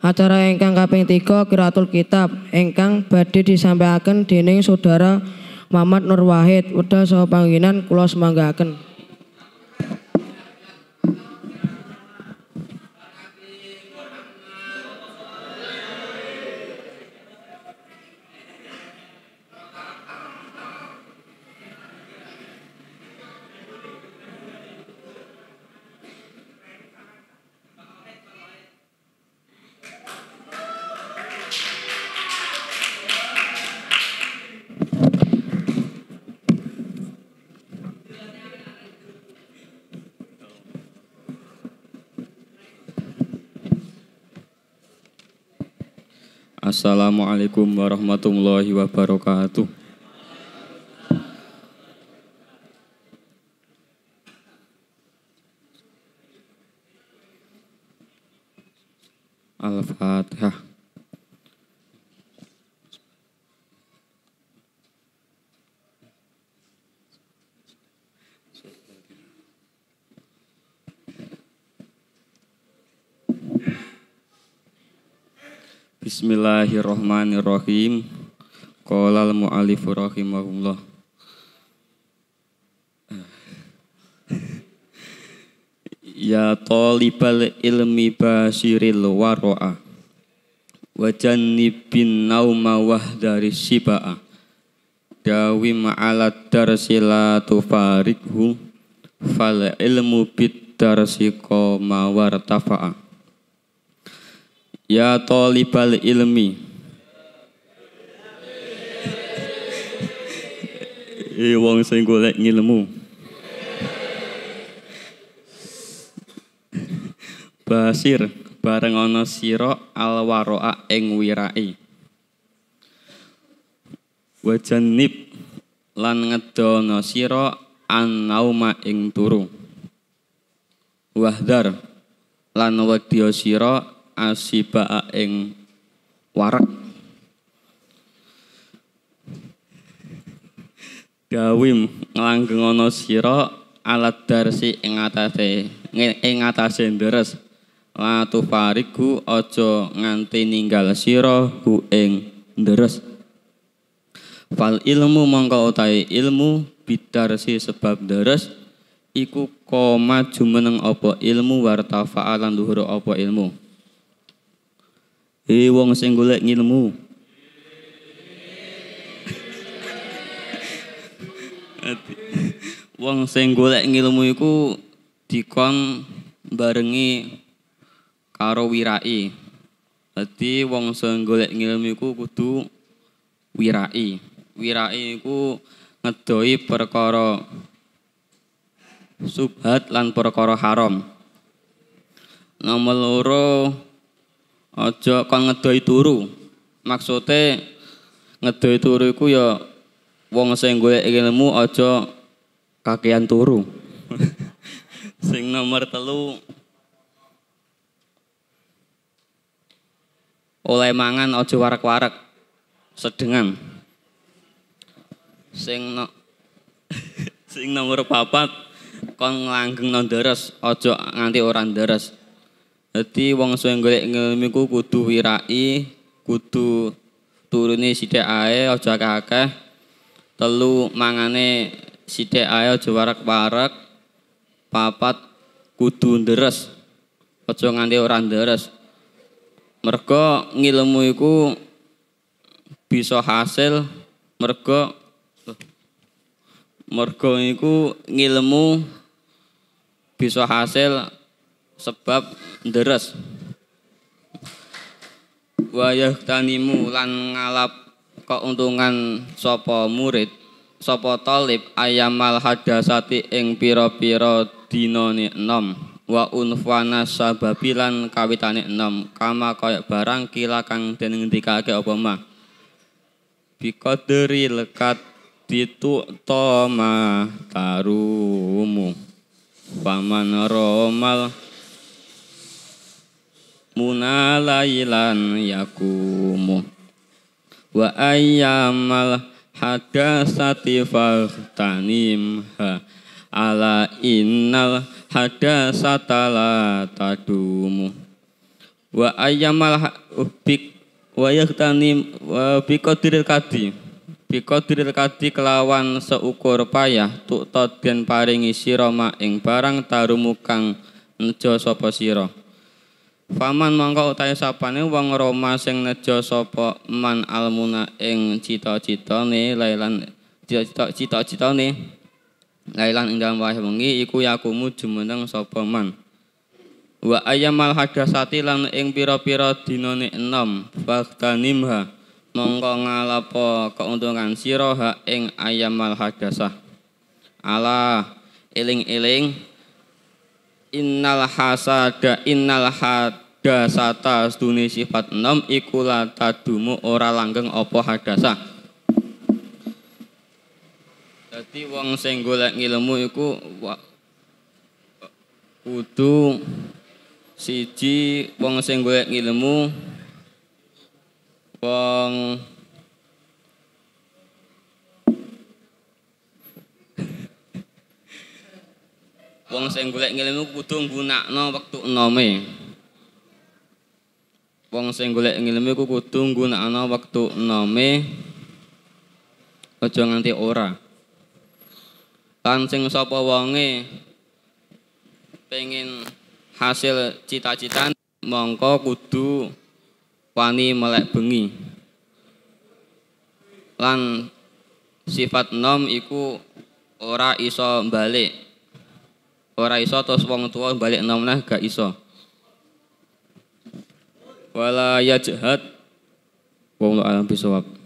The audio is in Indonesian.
Acara ingkang kaping Tiga Qiraatul Kitab ingkang badhe disampaikan dening saudara Mamat Nur Wahid. Wedal saha panggenan kula semanggaken. Assalamualaikum warahmatullahi wabarakatuh. Al-Fatihah. Bismillahirrahmanirrahim. Qolal al rahimahullah. Ya talibal ilmi basiril waro'a. wa jannibin nauma wahdari siba'a Dawi ma'alat darsi la tufarikhu fal ilmu bid darsi qama wartafa'a Ya talibal ilmi Eh wong sing golek ngilmu Basir bareng ana sira alwaroa ing wirai Wajanib lan ngedono sira annauma ing turu Wahdar lan wedya sira asibaa ing warak dawim nglanggeng ana sira alat darsi ing atase ing atase deres la tufariku aja nganti ninggal sira hu ing deres fal ilmu mongko utahe ilmu bidarsi sebab deres iku koma jumeneng apa ilmu wartafa'a lan luhur apa ilmu Hi wong sing golek ngilmu. wong sing golek ngilmu iku dikon barengi karo wirai. Dadi wong sing golek ngilmu iku kudu wirai. Wirai iku ngedoi perkara subhat lan perkara haram. Nomor loro Aja kon ngedoi turu. maksudnya ngedoi turu iku ya wong sing golek ilmu aja kakean turu. sing nomor telu oleh mangan aja warak-warak sedengan sing no, sing nomor papat kon langgeng nonderes aja nganti orang deres. Dadi wong sing golek ilmu iku kudu wirai, kudu turune sithik ae aja akeh-akeh. Telu mangane sithik ae aja warek-warek. Papat kudu deres. Aja nganti ora deres. Mergo ngilmu iku bisa hasil mergo mergo iku ngilmu bisa hasil sebab deres wayah tanimu lan ngalap keuntungan sopo murid sapa ayam ayamal hadasati ing piro piro dinoni enom wa unfana sababilan kawitane enom kama kaya barang kila kang den ngendikake apa ma biqadri lekat ditu toma tarumu paman romal muna laylan yakumu wa ayyamal hadasati ha ala innal hadasata la tadumu wa ayyamal ubik uh, wa yaktanim wa biqadiril kadi biqadiril kadi kelawan seukur payah tuk tot paringi sira ing barang tarumukang kang nejo sapa Faman mangka utahe sapane wong Roma sing nejo sapa man almuna ing cita-citane lailan cita-citane lailan ing dalem wae wengi iku yakumu jumeneng sapa man. Wa ayyamal hadasati lan ing pira-pira dinane enom fagdanimha mongko ngalapo keuntungan siroha ing ayyamal hadasah. Ala eling-eling innal hasada innal hadasata sedune sifat enam, iku tadumu ora langgeng apa hadasah dadi wong sing golek ilmu iku kudu siji wong sing golek wong wong sing golek ilmu kudu nggunakno wektu enome Wong sing golek ngilmu iku kudu nggunakno wektu nome aja nganti ora. Kan sing sapa wonge pengin hasil cita cita mongko kudu wani melek bengi. Lan sifat nom iku ora iso balik. Ora iso terus wong tuwa balik nom gak iso wala yajhad wallahu alam bisawab